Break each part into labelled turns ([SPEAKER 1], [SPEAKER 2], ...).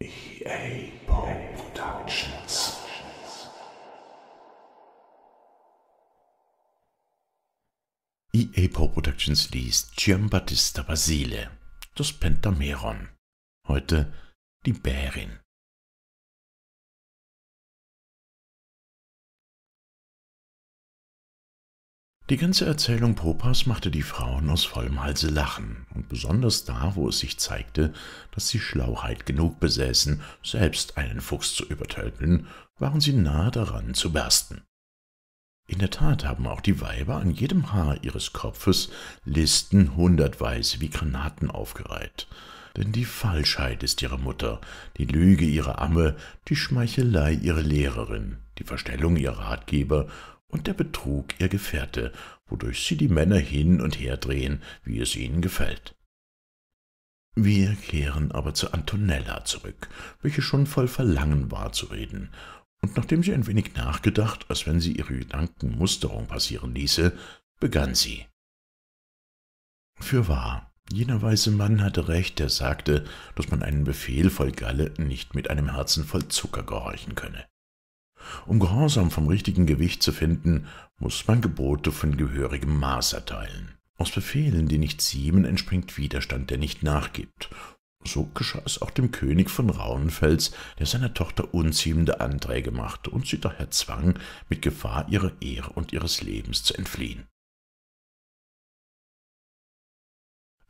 [SPEAKER 1] EA Productions. EA Productions liest Giambattista Basile, das Pentameron. Heute die Bärin. Die ganze Erzählung Popas machte die Frauen aus vollem Halse lachen, und besonders da, wo es sich zeigte, dass sie Schlauheit genug besäßen, selbst einen Fuchs zu übertölpeln, waren sie nahe daran zu bersten. In der Tat haben auch die Weiber an jedem Haar ihres Kopfes Listen hundertweise wie Granaten aufgereiht, denn die Falschheit ist ihre Mutter, die Lüge ihre Amme, die Schmeichelei ihre Lehrerin, die Verstellung ihr Ratgeber und der Betrug ihr Gefährte, wodurch sie die Männer hin und her drehen, wie es ihnen gefällt. Wir kehren aber zu Antonella zurück, welche schon voll Verlangen war zu reden, und nachdem sie ein wenig nachgedacht, als wenn sie ihre Gedankenmusterung passieren ließe, begann sie. Fürwahr, jener weise Mann hatte recht, der sagte, dass man einen Befehl voll Galle nicht mit einem Herzen voll Zucker gehorchen könne. Um Gehorsam vom richtigen Gewicht zu finden, muss man Gebote von gehörigem Maß erteilen. Aus Befehlen, die nicht ziemen, entspringt Widerstand, der nicht nachgibt. So geschah es auch dem König von Rauenfels, der seiner Tochter unziemende Anträge machte und sie daher zwang, mit Gefahr ihrer Ehre und ihres Lebens zu entfliehen.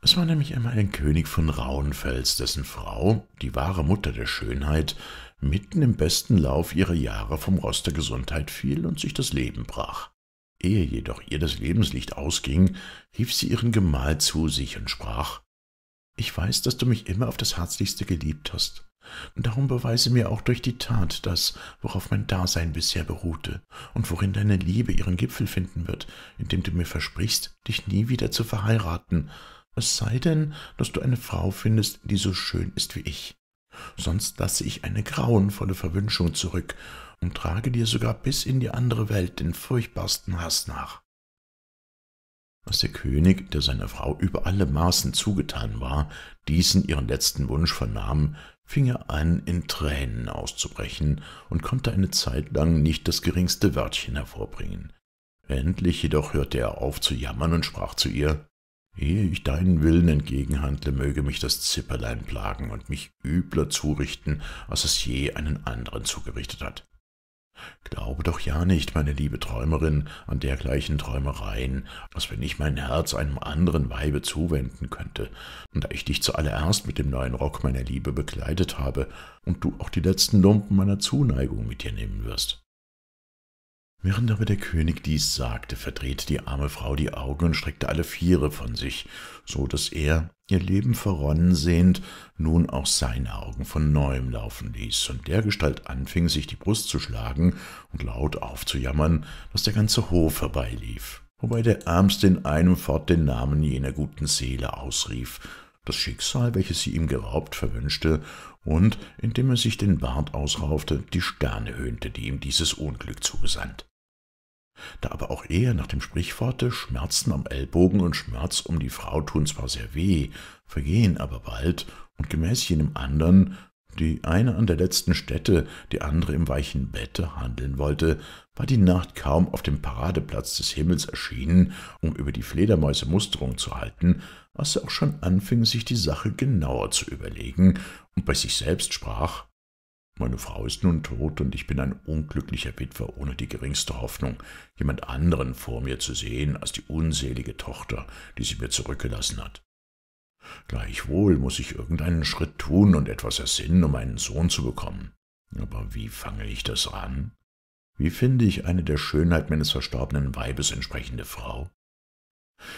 [SPEAKER 1] Es war nämlich einmal ein König von Rauenfels, dessen Frau, die wahre Mutter der Schönheit, mitten im besten Lauf ihrer Jahre vom Rost der Gesundheit fiel und sich das Leben brach. Ehe jedoch ihr das Lebenslicht ausging, rief sie ihren Gemahl zu sich und sprach Ich weiß, dass du mich immer auf das Herzlichste geliebt hast, darum beweise mir auch durch die Tat das, worauf mein Dasein bisher beruhte, und worin deine Liebe ihren Gipfel finden wird, indem du mir versprichst, dich nie wieder zu verheiraten, es sei denn, dass du eine Frau findest, die so schön ist wie ich sonst lasse ich eine grauenvolle Verwünschung zurück und trage dir sogar bis in die andere Welt den furchtbarsten Hass nach. Als der König, der seiner Frau über alle Maßen zugetan war, diesen ihren letzten Wunsch vernahm, fing er an, in Tränen auszubrechen und konnte eine Zeit lang nicht das geringste Wörtchen hervorbringen. Endlich jedoch hörte er auf zu jammern und sprach zu ihr Ehe ich deinen Willen entgegenhandle, möge mich das Zipperlein plagen und mich übler zurichten, als es je einen anderen zugerichtet hat. Glaube doch ja nicht, meine liebe Träumerin, an dergleichen Träumereien, als wenn ich mein Herz einem anderen Weibe zuwenden könnte, und da ich dich zuallererst mit dem neuen Rock meiner Liebe bekleidet habe und du auch die letzten Lumpen meiner Zuneigung mit dir nehmen wirst. Während aber der König dies sagte, verdrehte die arme Frau die Augen und streckte alle Viere von sich, so daß er, ihr Leben verronnen sehend, nun auch seine Augen von neuem laufen ließ und dergestalt anfing, sich die Brust zu schlagen und laut aufzujammern, daß der ganze Hof herbeilief, wobei der Ärmste in einem fort den Namen jener guten Seele ausrief, das Schicksal, welches sie ihm geraubt, verwünschte und, indem er sich den Bart ausraufte, die Sterne höhnte, die ihm dieses Unglück zugesandt. Da aber auch er nach dem Sprichworte Schmerzen am Ellbogen und Schmerz um die Frau tun zwar sehr weh, vergehen aber bald, und gemäß jenem andern die eine an der letzten Stätte, die andere im weichen Bette handeln wollte, war die Nacht kaum auf dem Paradeplatz des Himmels erschienen, um über die Fledermäuse Musterung zu halten, als er auch schon anfing, sich die Sache genauer zu überlegen und bei sich selbst sprach, meine Frau ist nun tot und ich bin ein unglücklicher Witwer ohne die geringste Hoffnung, jemand anderen vor mir zu sehen als die unselige Tochter, die sie mir zurückgelassen hat. Gleichwohl muß ich irgendeinen Schritt tun und etwas ersinnen, um einen Sohn zu bekommen. Aber wie fange ich das an? Wie finde ich eine der Schönheit meines verstorbenen Weibes entsprechende Frau?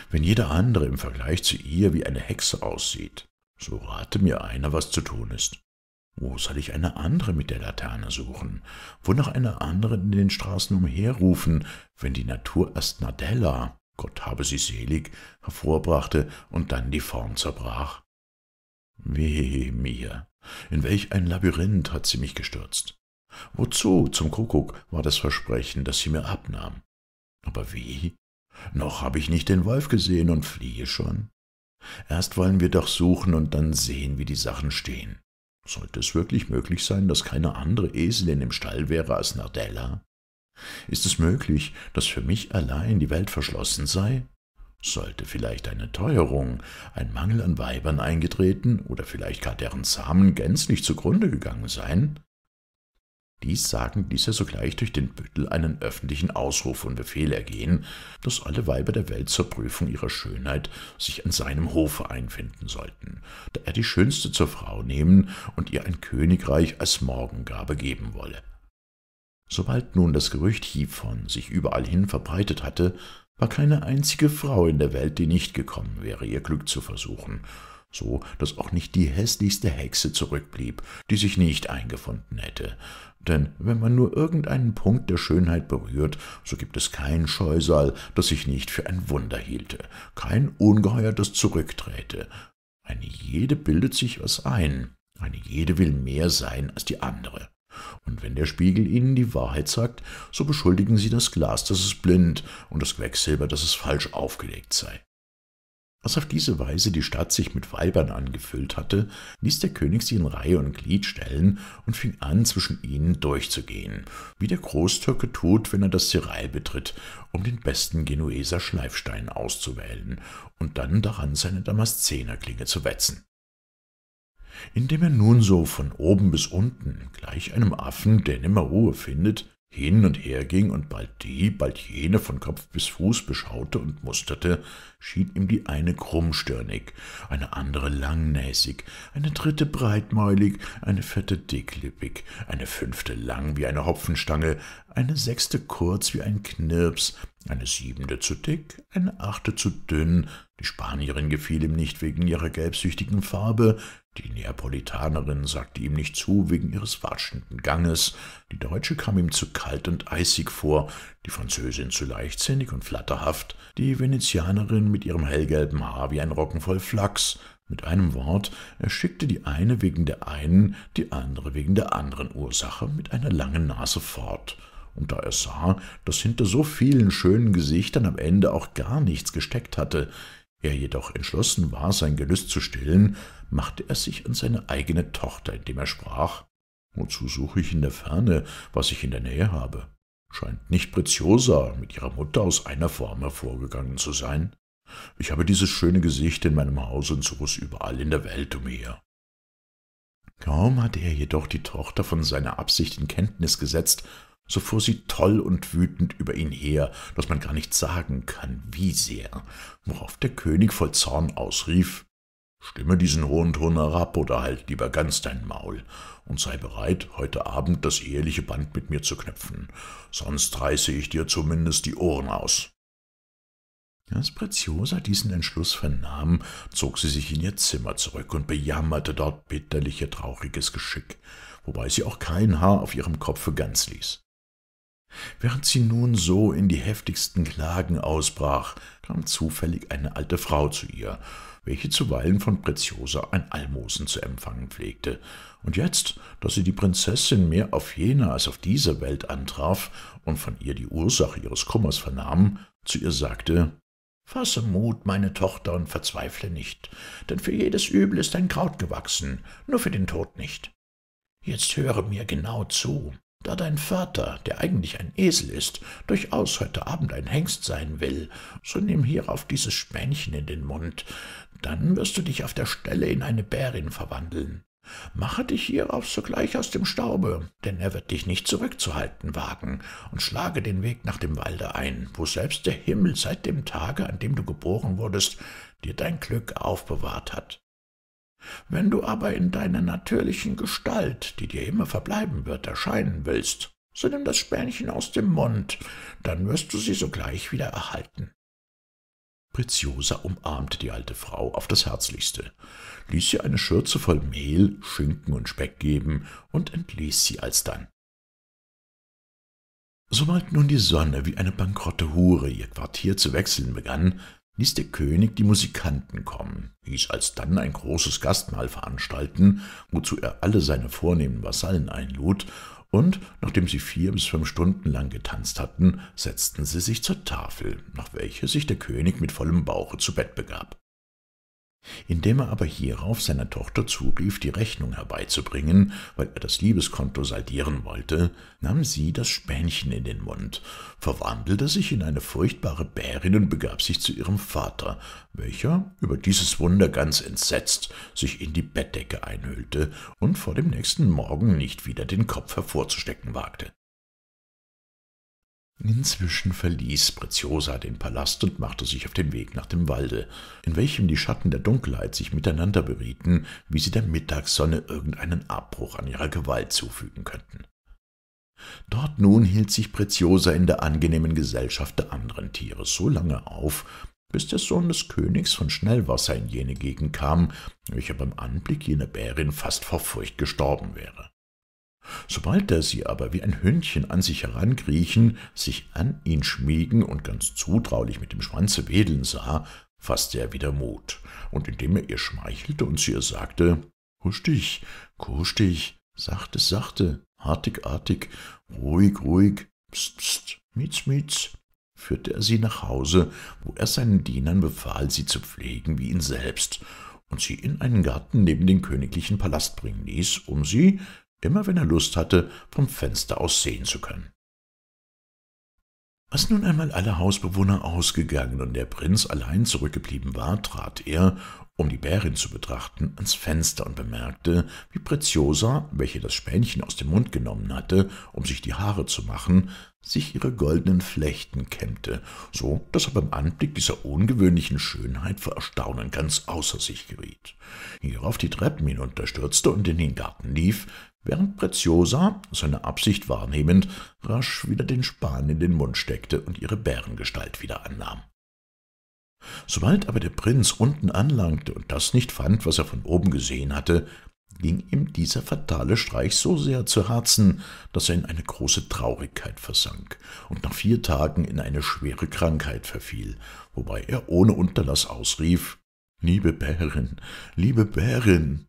[SPEAKER 1] Wenn jeder andere im Vergleich zu ihr wie eine Hexe aussieht, so rate mir einer, was zu tun ist. Wo soll ich eine andere mit der Laterne suchen? Wo Wonach eine andere in den Straßen umherrufen, wenn die Natur erst Nadella, Gott habe sie selig, hervorbrachte und dann die Form zerbrach. Weh mir! In welch ein Labyrinth hat sie mich gestürzt! Wozu, zum Kuckuck, war das Versprechen, das sie mir abnahm? Aber wie? Noch habe ich nicht den Wolf gesehen und fliehe schon. Erst wollen wir doch suchen und dann sehen, wie die Sachen stehen. Sollte es wirklich möglich sein, dass keine andere Eselin im Stall wäre als Nardella? Ist es möglich, dass für mich allein die Welt verschlossen sei? Sollte vielleicht eine Teuerung, ein Mangel an Weibern eingetreten oder vielleicht gar deren Samen gänzlich zugrunde gegangen sein? Dies sagen ließ er sogleich durch den Büttel einen öffentlichen Ausruf und Befehl ergehen, dass alle Weiber der Welt zur Prüfung ihrer Schönheit sich an seinem Hofe einfinden sollten, da er die schönste zur Frau nehmen und ihr ein Königreich als Morgengabe geben wolle. Sobald nun das Gerücht hievon sich überall hin verbreitet hatte, war keine einzige Frau in der Welt, die nicht gekommen wäre, ihr Glück zu versuchen, so daß auch nicht die hässlichste Hexe zurückblieb, die sich nicht eingefunden hätte. Denn wenn man nur irgendeinen Punkt der Schönheit berührt, so gibt es kein Scheusal, das sich nicht für ein Wunder hielte, kein Ungeheuer, das zurückträte. Eine jede bildet sich was ein, eine jede will mehr sein als die andere. Und wenn der Spiegel Ihnen die Wahrheit sagt, so beschuldigen Sie das Glas, dass es blind und das Quecksilber, dass es falsch aufgelegt sei. Als auf diese Weise die Stadt sich mit Weibern angefüllt hatte, ließ der König sie in Reihe und Glied stellen und fing an, zwischen ihnen durchzugehen, wie der Großtürke tut, wenn er das Serail betritt, um den besten Genueser Schleifstein auszuwählen und dann daran seine Damaszenerklinge zu wetzen indem er nun so von oben bis unten, gleich einem Affen, der nimmer Ruhe findet, hin und her ging und bald die, bald jene von Kopf bis Fuß beschaute und musterte, schien ihm die eine krummstirnig, eine andere langnäsig, eine dritte breitmäulig, eine vierte dicklippig, eine fünfte lang wie eine Hopfenstange, eine sechste kurz wie ein Knirps, eine siebente zu dick, eine achte zu dünn, die Spanierin gefiel ihm nicht wegen ihrer gelbsüchtigen Farbe, die Neapolitanerin sagte ihm nicht zu wegen ihres watschenden Ganges, die Deutsche kam ihm zu kalt und eisig vor, die Französin zu leichtsinnig und flatterhaft, die Venezianerin mit ihrem hellgelben Haar wie ein Rocken voll Flachs. Mit einem Wort, er schickte die eine wegen der einen, die andere wegen der anderen Ursache mit einer langen Nase fort und da er sah, dass hinter so vielen schönen Gesichtern am Ende auch gar nichts gesteckt hatte, er jedoch entschlossen war, sein Gelüst zu stillen, machte er sich an seine eigene Tochter, indem er sprach, »Wozu suche ich in der Ferne, was ich in der Nähe habe? Scheint nicht Preziosa mit ihrer Mutter aus einer Form hervorgegangen zu sein. Ich habe dieses schöne Gesicht in meinem Haus und suche es überall in der Welt umher.« Kaum hatte er jedoch die Tochter von seiner Absicht in Kenntnis gesetzt, so fuhr sie toll und wütend über ihn her, daß man gar nicht sagen kann, wie sehr, worauf der König voll Zorn ausrief, »Stimme diesen hohen Ton herab oder halt lieber ganz dein Maul und sei bereit, heute Abend das eheliche Band mit mir zu knüpfen, sonst reiße ich dir zumindest die Ohren aus.« als Preziosa diesen Entschluss vernahm, zog sie sich in ihr Zimmer zurück und bejammerte dort bitterlich ihr trauriges Geschick, wobei sie auch kein Haar auf ihrem Kopfe ganz ließ. Während sie nun so in die heftigsten Klagen ausbrach, kam zufällig eine alte Frau zu ihr, welche zuweilen von Preziosa ein Almosen zu empfangen pflegte. Und jetzt, da sie die Prinzessin mehr auf jener als auf dieser Welt antraf und von ihr die Ursache ihres Kummers vernahm, zu ihr sagte, »Fasse Mut, meine Tochter, und verzweifle nicht, denn für jedes Übel ist ein Kraut gewachsen, nur für den Tod nicht. Jetzt höre mir genau zu. Da dein Vater, der eigentlich ein Esel ist, durchaus heute Abend ein Hengst sein will, so nimm hierauf dieses Spänchen in den Mund, dann wirst du dich auf der Stelle in eine Bärin verwandeln. Mache dich hierauf sogleich aus dem Staube, denn er wird dich nicht zurückzuhalten wagen, und schlage den Weg nach dem Walde ein, wo selbst der Himmel seit dem Tage, an dem du geboren wurdest, dir dein Glück aufbewahrt hat. Wenn du aber in deiner natürlichen Gestalt, die dir immer verbleiben wird, erscheinen willst, so nimm das Spänchen aus dem Mund, dann wirst du sie sogleich wieder erhalten. Preziosa umarmte die alte Frau auf das Herzlichste, ließ ihr eine Schürze voll Mehl, Schinken und Speck geben und entließ sie alsdann. Sobald nun die Sonne wie eine bankrotte Hure ihr Quartier zu wechseln begann, ließ der König die Musikanten kommen, hieß alsdann ein großes Gastmahl veranstalten, wozu er alle seine vornehmen Vasallen einlud, und, nachdem sie vier bis fünf Stunden lang getanzt hatten, setzten sie sich zur Tafel, nach welcher sich der König mit vollem Bauche zu Bett begab. Indem er aber hierauf seiner Tochter zurief, die Rechnung herbeizubringen, weil er das Liebeskonto saldieren wollte, nahm sie das Spänchen in den Mund, verwandelte sich in eine furchtbare Bärin und begab sich zu ihrem Vater, welcher, über dieses Wunder ganz entsetzt, sich in die Bettdecke einhüllte und vor dem nächsten Morgen nicht wieder den Kopf hervorzustecken wagte. Inzwischen verließ Preziosa den Palast und machte sich auf den Weg nach dem Walde, in welchem die Schatten der Dunkelheit sich miteinander berieten, wie sie der Mittagssonne irgendeinen Abbruch an ihrer Gewalt zufügen könnten. Dort nun hielt sich Preziosa in der angenehmen Gesellschaft der anderen Tiere so lange auf, bis der Sohn des Königs von Schnellwasser in jene Gegend kam, welcher beim Anblick jener Bärin fast vor Furcht gestorben wäre. Sobald er sie aber wie ein Hündchen an sich herankriechen, sich an ihn schmiegen und ganz zutraulich mit dem Schwanze wedeln sah, faßte er wieder Mut, und indem er ihr schmeichelte und sie ihr sagte, »Husch dich, kusch dich, sachte, sachte, artig, artig, ruhig, ruhig, pst, pst, mietz, mietz«, führte er sie nach Hause, wo er seinen Dienern befahl, sie zu pflegen wie ihn selbst, und sie in einen Garten neben den königlichen Palast bringen ließ, um sie, immer wenn er Lust hatte, vom Fenster aus sehen zu können. Als nun einmal alle Hausbewohner ausgegangen und der Prinz allein zurückgeblieben war, trat er, um die Bärin zu betrachten, ans Fenster und bemerkte, wie Preziosa, welche das Spänchen aus dem Mund genommen hatte, um sich die Haare zu machen, sich ihre goldenen Flechten kämmte, so dass er beim Anblick dieser ungewöhnlichen Schönheit vor Erstaunen ganz außer sich geriet. Hierauf die Treppen hinunterstürzte und in den Garten lief, während Preziosa, seine Absicht wahrnehmend, rasch wieder den Span in den Mund steckte und ihre Bärengestalt wieder annahm. Sobald aber der Prinz unten anlangte und das nicht fand, was er von oben gesehen hatte, ging ihm dieser fatale Streich so sehr zu Herzen, dass er in eine große Traurigkeit versank und nach vier Tagen in eine schwere Krankheit verfiel, wobei er ohne Unterlass ausrief Liebe Bärin, liebe Bärin,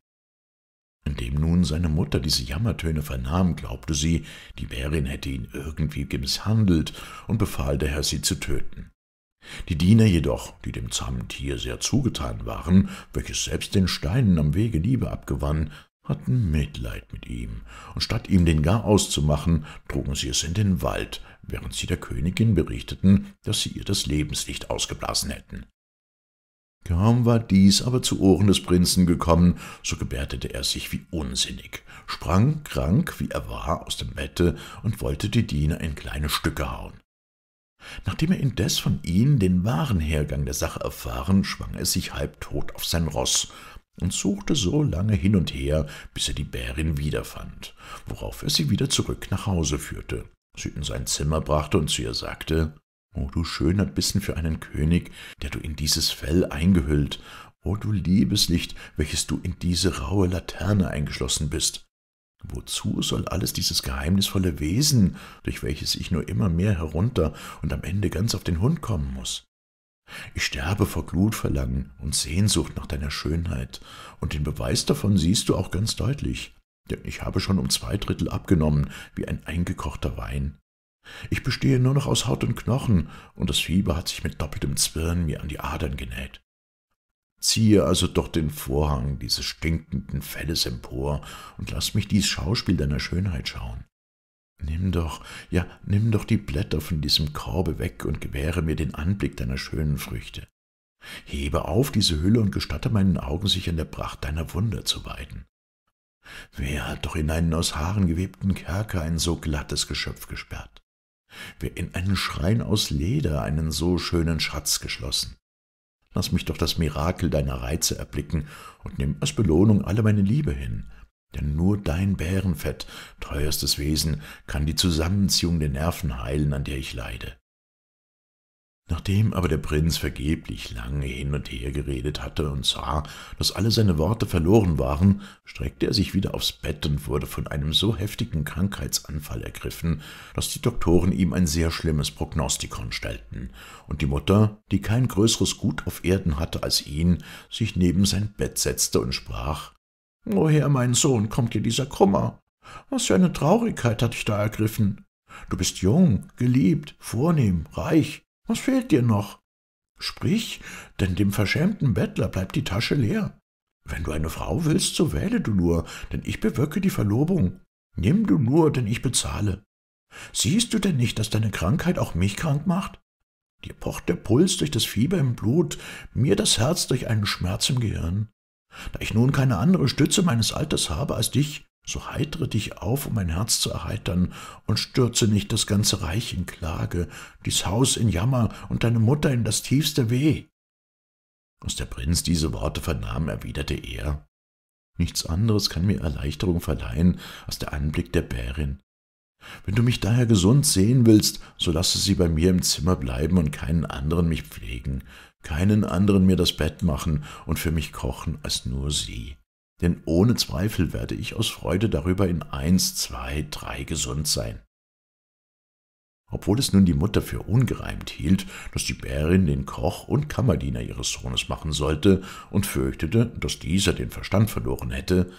[SPEAKER 1] indem nun seine Mutter diese Jammertöne vernahm, glaubte sie, die Bärin hätte ihn irgendwie misshandelt und befahl daher, sie zu töten. Die Diener jedoch, die dem zahmen Tier sehr zugetan waren, welches selbst den Steinen am Wege Liebe abgewann, hatten Mitleid mit ihm, und statt ihm den Gar auszumachen, trugen sie es in den Wald, während sie der Königin berichteten, dass sie ihr das Lebenslicht ausgeblasen hätten. Kaum war dies aber zu Ohren des Prinzen gekommen, so gebärdete er sich wie unsinnig, sprang krank, wie er war, aus dem Bette und wollte die Diener in kleine Stücke hauen. Nachdem er indes von ihnen den wahren Hergang der Sache erfahren, schwang er sich halbtot auf sein Ross und suchte so lange hin und her, bis er die Bärin wiederfand, worauf er sie wieder zurück nach Hause führte, sie in sein Zimmer brachte und zu ihr sagte, O oh, du schöner Bissen für einen König, der du in dieses Fell eingehüllt, o oh, du Liebeslicht, welches du in diese raue Laterne eingeschlossen bist. Wozu soll alles dieses geheimnisvolle Wesen, durch welches ich nur immer mehr herunter und am Ende ganz auf den Hund kommen muß? Ich sterbe vor Glutverlangen und Sehnsucht nach deiner Schönheit, und den Beweis davon siehst du auch ganz deutlich, denn ich habe schon um zwei Drittel abgenommen, wie ein eingekochter Wein. Ich bestehe nur noch aus Haut und Knochen, und das Fieber hat sich mit doppeltem Zwirn mir an die Adern genäht. Ziehe also doch den Vorhang dieses stinkenden Felles empor und lass mich dies Schauspiel deiner Schönheit schauen. Nimm doch, ja, nimm doch die Blätter von diesem Korbe weg und gewähre mir den Anblick deiner schönen Früchte. Hebe auf diese Hülle und gestatte meinen Augen, sich an der Pracht deiner Wunder zu weiden. Wer hat doch in einen aus Haaren gewebten Kerker ein so glattes Geschöpf gesperrt? wer in einen Schrein aus Leder einen so schönen Schatz geschlossen. Lass mich doch das Mirakel deiner Reize erblicken und nimm als Belohnung alle meine Liebe hin. Denn nur dein Bärenfett, teuerstes Wesen, kann die Zusammenziehung der Nerven heilen, an der ich leide. Nachdem aber der Prinz vergeblich lange hin und her geredet hatte und sah, daß alle seine Worte verloren waren, streckte er sich wieder aufs Bett und wurde von einem so heftigen Krankheitsanfall ergriffen, daß die Doktoren ihm ein sehr schlimmes Prognostikon stellten und die Mutter, die kein größeres Gut auf Erden hatte als ihn, sich neben sein Bett setzte und sprach, »Woher, mein Sohn, kommt dir dieser Kummer? Was für eine Traurigkeit hat dich da ergriffen? Du bist jung, geliebt, vornehm, reich, was fehlt dir noch? Sprich, denn dem verschämten Bettler bleibt die Tasche leer. Wenn du eine Frau willst, so wähle du nur, denn ich bewirke die Verlobung. Nimm du nur, denn ich bezahle. Siehst du denn nicht, dass deine Krankheit auch mich krank macht? Dir pocht der Puls durch das Fieber im Blut, mir das Herz durch einen Schmerz im Gehirn. Da ich nun keine andere Stütze meines Alters habe als dich, so heitere dich auf, um mein Herz zu erheitern, und stürze nicht das ganze Reich in Klage, dies Haus in Jammer und deine Mutter in das tiefste Weh. Als der Prinz diese Worte vernahm, erwiderte er, Nichts anderes kann mir Erleichterung verleihen als der Anblick der Bärin. Wenn du mich daher gesund sehen willst, so lasse sie bei mir im Zimmer bleiben und keinen anderen mich pflegen, keinen anderen mir das Bett machen und für mich kochen als nur sie denn ohne Zweifel werde ich aus Freude darüber in eins, zwei, drei gesund sein. Obwohl es nun die Mutter für ungereimt hielt, dass die Bärin den Koch und Kammerdiener ihres Sohnes machen sollte und fürchtete, dass dieser den Verstand verloren hätte,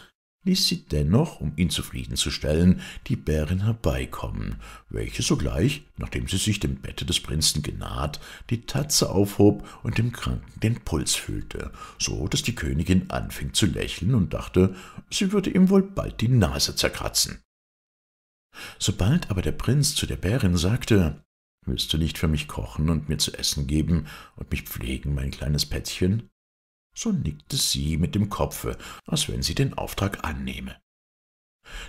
[SPEAKER 1] ließ sie dennoch, um ihn zufriedenzustellen, die Bärin herbeikommen, welche sogleich, nachdem sie sich dem Bette des Prinzen genaht, die Tatze aufhob und dem Kranken den Puls fühlte, so daß die Königin anfing zu lächeln und dachte, sie würde ihm wohl bald die Nase zerkratzen. Sobald aber der Prinz zu der Bärin sagte, »Willst du nicht für mich kochen und mir zu essen geben und mich pflegen, mein kleines Pätzchen?« so nickte sie mit dem Kopfe, als wenn sie den Auftrag annehme.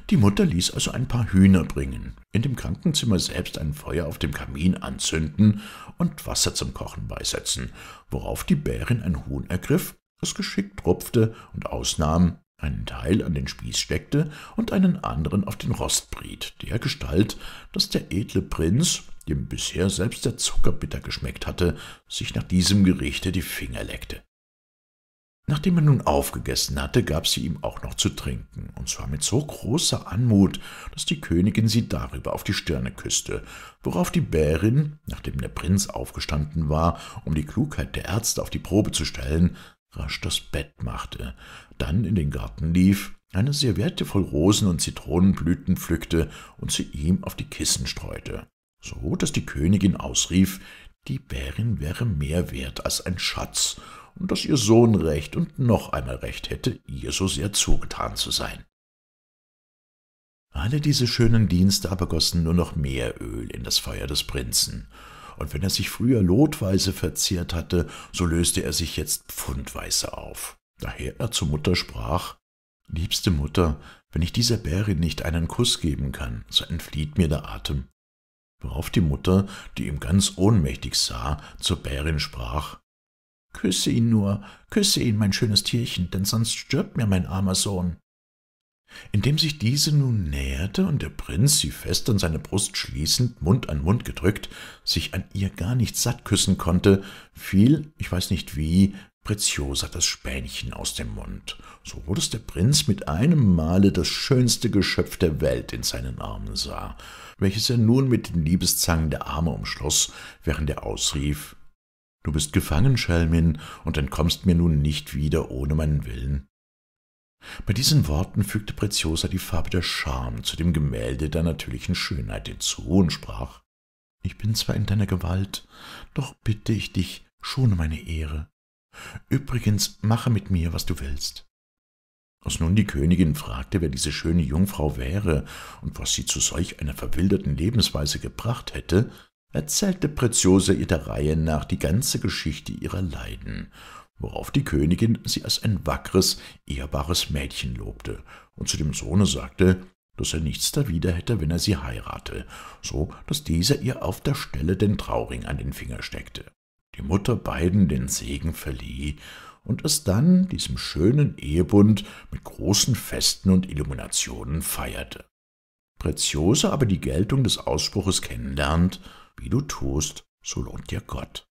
[SPEAKER 1] Die Mutter ließ also ein paar Hühner bringen, in dem Krankenzimmer selbst ein Feuer auf dem Kamin anzünden und Wasser zum Kochen beisetzen, worauf die Bärin ein Huhn ergriff, es geschickt rupfte und ausnahm, einen Teil an den Spieß steckte und einen anderen auf den Rost briet, der Gestalt, dass der edle Prinz, dem bisher selbst der Zucker bitter geschmeckt hatte, sich nach diesem Gerichte die Finger leckte. Nachdem er nun aufgegessen hatte, gab sie ihm auch noch zu trinken, und zwar mit so großer Anmut, dass die Königin sie darüber auf die Stirne küßte, worauf die Bärin, nachdem der Prinz aufgestanden war, um die Klugheit der Ärzte auf die Probe zu stellen, rasch das Bett machte, dann in den Garten lief, eine Serviette voll Rosen und Zitronenblüten pflückte und sie ihm auf die Kissen streute, so dass die Königin ausrief, die Bärin wäre mehr wert als ein Schatz, und dass ihr Sohn recht und noch einmal recht hätte, ihr so sehr zugetan zu sein. Alle diese schönen Dienste aber gossen nur noch mehr Öl in das Feuer des Prinzen, und wenn er sich früher lotweise verzehrt hatte, so löste er sich jetzt pfundweise auf. Daher er zur Mutter sprach, »Liebste Mutter, wenn ich dieser Bärin nicht einen Kuss geben kann, so entflieht mir der Atem worauf die Mutter, die ihm ganz ohnmächtig sah, zur Bärin sprach Küsse ihn nur, küsse ihn, mein schönes Tierchen, denn sonst stirbt mir mein armer Sohn. Indem sich diese nun näherte und der Prinz, sie fest an seine Brust schließend, Mund an Mund gedrückt, sich an ihr gar nicht satt küssen konnte, fiel, ich weiß nicht wie, Preziosa das Spänchen aus dem Mund. So wurde es der Prinz mit einem Male das schönste Geschöpf der Welt in seinen Armen sah welches er nun mit den Liebeszangen der Arme umschloss, während er ausrief Du bist gefangen, Schelmin, und entkommst mir nun nicht wieder ohne meinen Willen. Bei diesen Worten fügte Preziosa die Farbe der Scham zu dem Gemälde der natürlichen Schönheit hinzu und sprach Ich bin zwar in deiner Gewalt, doch bitte ich dich, schone meine Ehre. Übrigens mache mit mir, was du willst. Als nun die Königin fragte, wer diese schöne Jungfrau wäre und was sie zu solch einer verwilderten Lebensweise gebracht hätte, erzählte Preziosa ihr der Reihe nach die ganze Geschichte ihrer Leiden, worauf die Königin sie als ein wackres, ehrbares Mädchen lobte und zu dem Sohne sagte, dass er nichts dawider hätte, wenn er sie heirate, so dass dieser ihr auf der Stelle den Trauring an den Finger steckte. Die Mutter beiden den Segen verlieh und es dann, diesem schönen Ehebund, mit großen Festen und Illuminationen feierte. Preziose aber die Geltung des Ausspruches kennenlernt, wie du tust, so lohnt dir Gott.